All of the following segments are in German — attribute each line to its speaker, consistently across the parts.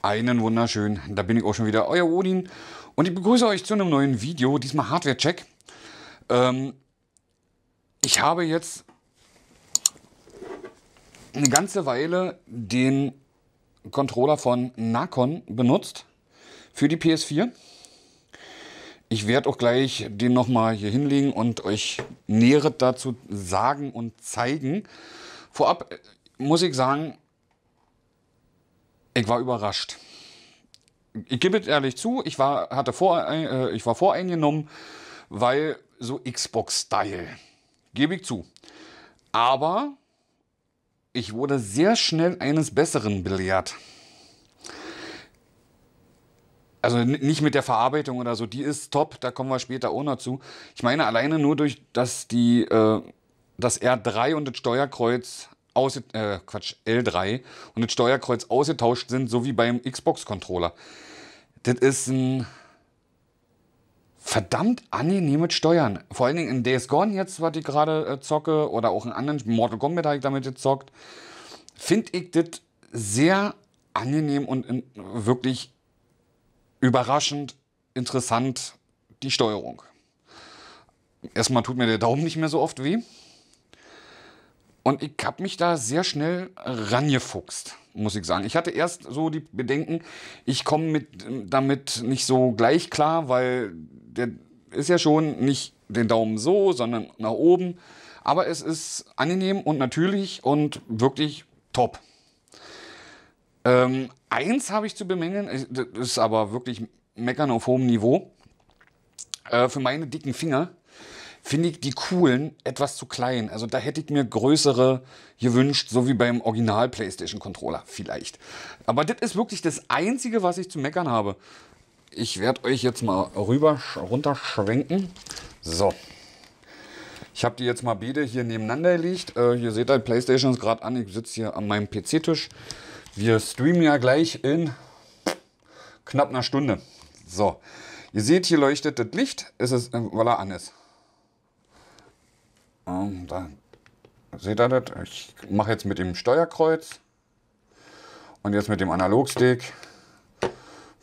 Speaker 1: Einen wunderschönen, da bin ich auch schon wieder, euer Odin und ich begrüße euch zu einem neuen Video, diesmal Hardware-Check. Ähm, ich habe jetzt eine ganze Weile den Controller von Nakon benutzt für die PS4. Ich werde auch gleich den nochmal hier hinlegen und euch Näheres dazu sagen und zeigen. Vorab äh, muss ich sagen, ich war überrascht. Ich gebe es ehrlich zu, ich war, hatte vor, äh, äh ich war voreingenommen, weil so Xbox-Style. Gebe ich zu. Aber ich wurde sehr schnell eines Besseren belehrt. Also nicht mit der Verarbeitung oder so, die ist top, da kommen wir später auch noch zu. Ich meine alleine nur durch, dass die, äh, das R3 und das Steuerkreuz aus, äh, Quatsch, L3 und das Steuerkreuz ausgetauscht sind, so wie beim Xbox-Controller. Das ist ein verdammt angenehm mit Steuern. Vor allen Dingen in Days Gone jetzt, was ich gerade äh, zocke, oder auch in anderen, Mortal Kombat habe halt ich damit gezockt, finde ich das sehr angenehm und in, äh, wirklich überraschend interessant, die Steuerung. Erstmal tut mir der Daumen nicht mehr so oft weh. Und ich habe mich da sehr schnell rangefuchst, muss ich sagen. Ich hatte erst so die Bedenken, ich komme äh, damit nicht so gleich klar, weil der ist ja schon nicht den Daumen so, sondern nach oben. Aber es ist angenehm und natürlich und wirklich top. Ähm, eins habe ich zu bemängeln, das ist aber wirklich meckern auf hohem Niveau. Äh, für meine dicken Finger finde ich die coolen etwas zu klein. Also da hätte ich mir größere gewünscht, so wie beim Original PlayStation Controller vielleicht. Aber das ist wirklich das Einzige, was ich zu meckern habe ich werde euch jetzt mal rüber, runterschwenken. So. Ich habe die jetzt mal beide hier nebeneinander gelegt. Äh, hier seht ihr, Playstation ist gerade an. Ich sitze hier an meinem PC-Tisch. Wir streamen ja gleich in knapp einer Stunde. So. Ihr seht, hier leuchtet das Licht, ist es, weil er an ist. Ähm, da seht ihr das? Ich mache jetzt mit dem Steuerkreuz und jetzt mit dem Analogstick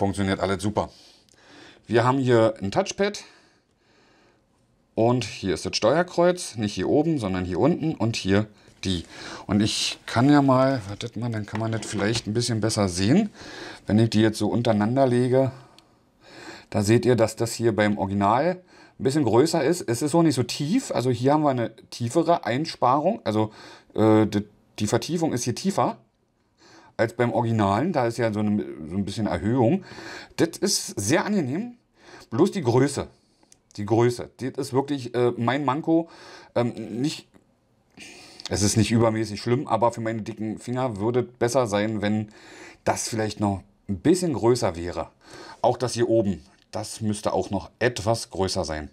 Speaker 1: funktioniert alles super. Wir haben hier ein Touchpad und hier ist das Steuerkreuz, nicht hier oben, sondern hier unten und hier die. Und ich kann ja mal, wartet mal, dann kann man das vielleicht ein bisschen besser sehen. Wenn ich die jetzt so untereinander lege, da seht ihr, dass das hier beim Original ein bisschen größer ist. Es ist auch nicht so tief, also hier haben wir eine tiefere Einsparung, also äh, die, die Vertiefung ist hier tiefer als beim Originalen. Da ist ja so, eine, so ein bisschen Erhöhung. Das ist sehr angenehm. Bloß die Größe. Die Größe. Das ist wirklich äh, mein Manko. Ähm, nicht, es ist nicht übermäßig schlimm, aber für meine dicken Finger würde es besser sein, wenn das vielleicht noch ein bisschen größer wäre. Auch das hier oben, das müsste auch noch etwas größer sein.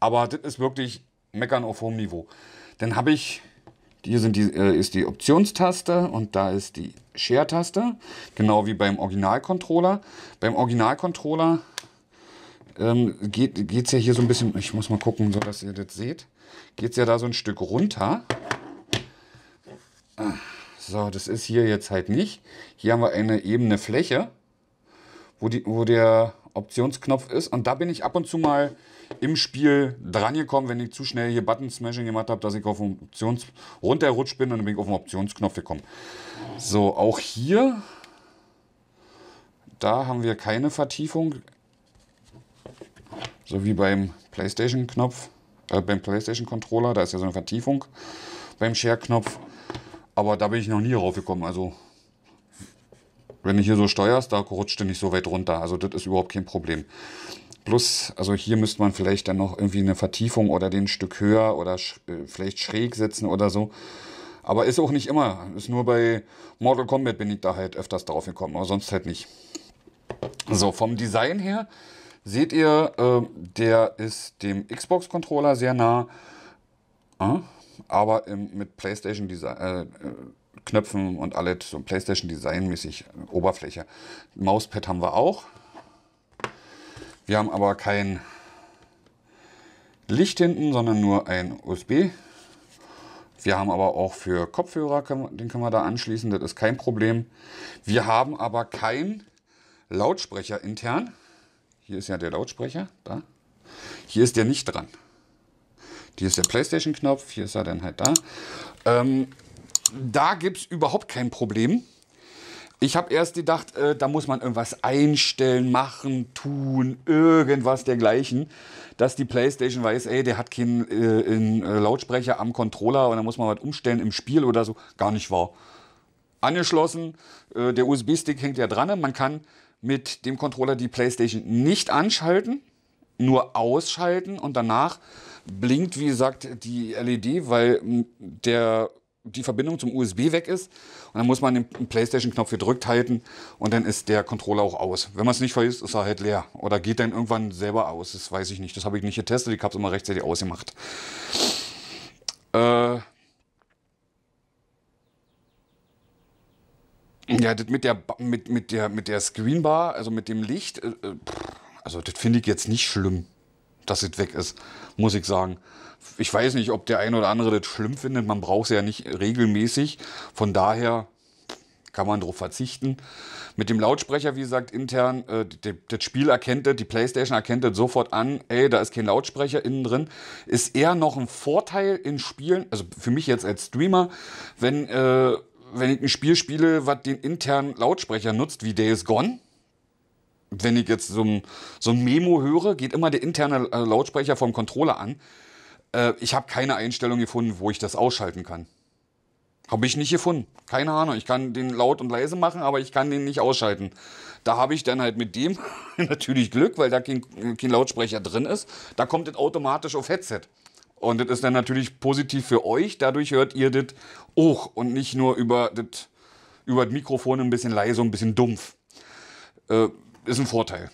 Speaker 1: Aber das ist wirklich meckern auf hohem Niveau. Dann habe ich, hier sind die, äh, ist die Optionstaste und da ist die Share-Taste, genau wie beim Original-Controller. Beim Original-Controller ähm, geht es ja hier so ein bisschen, ich muss mal gucken, so dass ihr das seht, geht es ja da so ein Stück runter. Ah, so, das ist hier jetzt halt nicht. Hier haben wir eine ebene Fläche, wo, die, wo der Optionsknopf ist. Und da bin ich ab und zu mal im Spiel drangekommen, wenn ich zu schnell hier Button-Smashing gemacht habe, dass ich auf den Options runterrutscht bin und dann bin ich auf den Optionsknopf gekommen. So, auch hier, da haben wir keine Vertiefung. So wie beim PlayStation-Knopf, äh, beim PlayStation-Controller, da ist ja so eine Vertiefung beim Share-Knopf. Aber da bin ich noch nie raufgekommen. Also, wenn du hier so steuerst, da rutscht du nicht so weit runter. Also, das ist überhaupt kein Problem. Plus, also hier müsste man vielleicht dann noch irgendwie eine Vertiefung oder den Stück höher oder sch äh, vielleicht schräg setzen oder so. Aber ist auch nicht immer. Ist nur bei Mortal Kombat bin ich da halt öfters drauf gekommen, aber sonst halt nicht. So, vom Design her seht ihr, äh, der ist dem Xbox-Controller sehr nah, äh, aber im, mit PlayStation-Knöpfen äh, äh und alles, so PlayStation-Design-mäßig äh, Oberfläche. Mauspad haben wir auch, wir haben aber kein Licht hinten, sondern nur ein USB. Wir haben aber auch für Kopfhörer, den können wir da anschließen, das ist kein Problem. Wir haben aber keinen Lautsprecher intern. Hier ist ja der Lautsprecher, da. Hier ist der nicht dran. Hier ist der Playstation-Knopf, hier ist er dann halt da. Ähm, da gibt es überhaupt kein Problem. Ich habe erst gedacht, äh, da muss man irgendwas einstellen, machen, tun, irgendwas dergleichen, dass die PlayStation weiß, ey, der hat keinen äh, in, äh, Lautsprecher am Controller und da muss man was umstellen im Spiel oder so. Gar nicht wahr. Angeschlossen, äh, der USB-Stick hängt ja dran. Man kann mit dem Controller die PlayStation nicht anschalten, nur ausschalten und danach blinkt, wie gesagt, die LED, weil der die Verbindung zum USB weg ist. Und dann muss man den PlayStation-Knopf gedrückt halten und dann ist der Controller auch aus. Wenn man es nicht vergisst, ist er halt leer. Oder geht dann irgendwann selber aus. Das weiß ich nicht. Das habe ich nicht getestet. Ich habe es immer rechtzeitig ausgemacht. Äh ja, das mit der, mit, mit, der, mit der Screenbar, also mit dem Licht, äh, äh, also das finde ich jetzt nicht schlimm dass es weg ist, muss ich sagen. Ich weiß nicht, ob der ein oder andere das schlimm findet. Man braucht es ja nicht regelmäßig. Von daher kann man darauf verzichten. Mit dem Lautsprecher, wie gesagt, intern, äh, das Spiel erkennt das, die Playstation erkennt das sofort an, ey, da ist kein Lautsprecher innen drin. Ist eher noch ein Vorteil in Spielen, also für mich jetzt als Streamer, wenn, äh, wenn ich ein Spiel spiele, was den internen Lautsprecher nutzt, wie Days Gone, wenn ich jetzt so ein, so ein Memo höre, geht immer der interne äh, Lautsprecher vom Controller an. Äh, ich habe keine Einstellung gefunden, wo ich das ausschalten kann. Habe ich nicht gefunden. Keine Ahnung. Ich kann den laut und leise machen, aber ich kann den nicht ausschalten. Da habe ich dann halt mit dem natürlich Glück, weil da kein, kein Lautsprecher drin ist. Da kommt das automatisch auf Headset. Und das ist dann natürlich positiv für euch. Dadurch hört ihr das auch und nicht nur über das, über Mikrofon ein bisschen leise, und ein bisschen dumpf. Äh, ist ein Vorteil.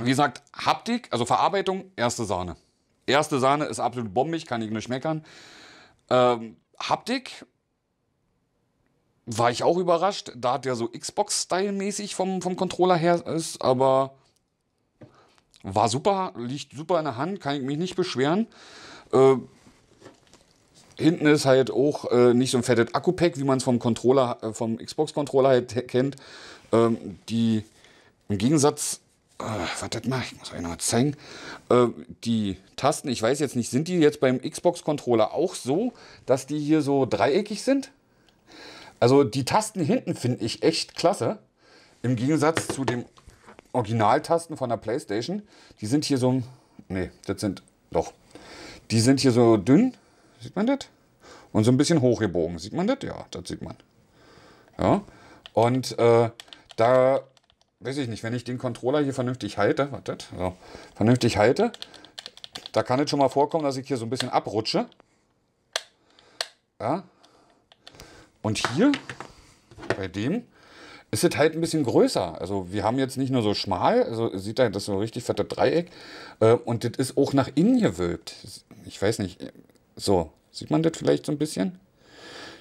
Speaker 1: Wie gesagt, Haptik, also Verarbeitung, erste Sahne. Erste Sahne ist absolut bombig, kann ich nicht meckern. Ähm, Haptik war ich auch überrascht, da der so Xbox-Style-mäßig vom, vom Controller her ist, aber war super, liegt super in der Hand, kann ich mich nicht beschweren. Äh, hinten ist halt auch äh, nicht so ein fettes Akku-Pack, wie man es vom Controller, äh, vom Xbox-Controller halt kennt. Ähm, die im Gegensatz, äh, wartet mal, ich muss euch noch zeigen, äh, die Tasten, ich weiß jetzt nicht, sind die jetzt beim Xbox-Controller auch so, dass die hier so dreieckig sind? Also die Tasten hinten finde ich echt klasse. Im Gegensatz zu den Originaltasten von der Playstation. Die sind hier so, nee, das sind, doch. Die sind hier so dünn, sieht man das? Und so ein bisschen hochgebogen, sieht man das? Ja, das sieht man. Ja, und äh, da weiß ich nicht, wenn ich den Controller hier vernünftig halte, wartet, so, vernünftig halte, da kann es schon mal vorkommen, dass ich hier so ein bisschen abrutsche. Ja. Und hier, bei dem, ist es halt ein bisschen größer. Also wir haben jetzt nicht nur so schmal, also sieht da das so ein richtig fette Dreieck. Äh, und das ist auch nach innen gewölbt. Ich weiß nicht, so, sieht man das vielleicht so ein bisschen?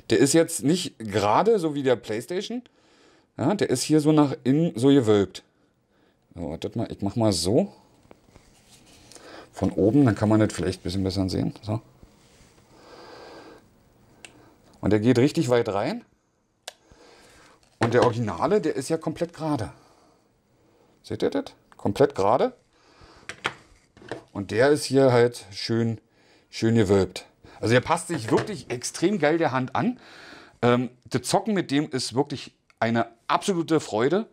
Speaker 1: Der ist jetzt nicht gerade, so wie der Playstation, ja, der ist hier so nach innen so gewölbt. So, wartet mal, ich mache mal so. Von oben, dann kann man das vielleicht ein bisschen besser sehen. So. Und der geht richtig weit rein. Und der Originale, der ist ja komplett gerade. Seht ihr das? Komplett gerade. Und der ist hier halt schön, schön gewölbt. Also der passt sich wirklich extrem geil der Hand an. Ähm, das Zocken mit dem ist wirklich eine absolute Freude.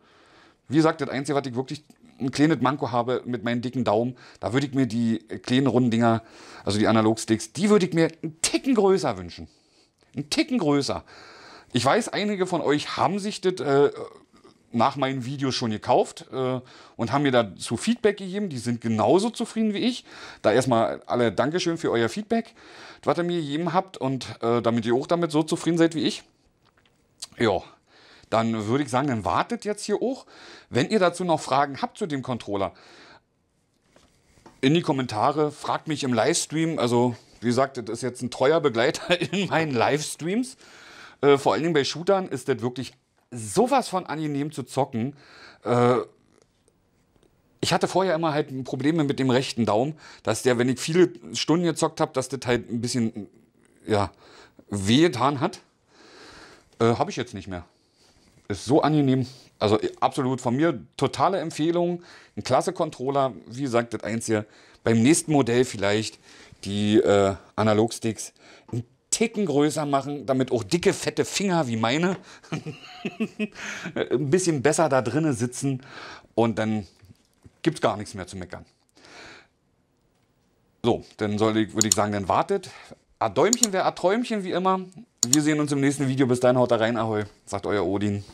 Speaker 1: Wie gesagt, das Einzige, was ich wirklich ein kleines Manko habe mit meinem dicken Daumen, da würde ich mir die kleinen runden Dinger, also die Analogsticks, die würde ich mir einen Ticken größer wünschen. Einen Ticken größer. Ich weiß, einige von euch haben sich das äh, nach meinen Videos schon gekauft äh, und haben mir dazu Feedback gegeben. Die sind genauso zufrieden wie ich. Da erstmal alle Dankeschön für euer Feedback, was ihr mir gegeben habt und äh, damit ihr auch damit so zufrieden seid wie ich. Ja, dann würde ich sagen, dann wartet jetzt hier auch. Wenn ihr dazu noch Fragen habt zu dem Controller, in die Kommentare, fragt mich im Livestream. Also, wie gesagt, das ist jetzt ein treuer Begleiter in meinen Livestreams. Äh, vor allen Dingen bei Shootern ist das wirklich sowas von angenehm zu zocken. Äh, ich hatte vorher immer halt Probleme mit dem rechten Daumen, dass der, wenn ich viele Stunden gezockt habe, dass das halt ein bisschen, ja, wehgetan hat. Äh, habe ich jetzt nicht mehr ist so angenehm. Also äh, absolut von mir totale Empfehlung. Ein klasse Controller, wie gesagt, das einzige. Beim nächsten Modell vielleicht die äh, Analogsticks einen Ticken größer machen, damit auch dicke, fette Finger wie meine ein bisschen besser da drinnen sitzen und dann gibt es gar nichts mehr zu meckern. So, dann ich, würde ich sagen, dann wartet. A Däumchen wäre A Träumchen wie immer. Wir sehen uns im nächsten Video. Bis dahin, haut da rein, ahoi, sagt euer Odin.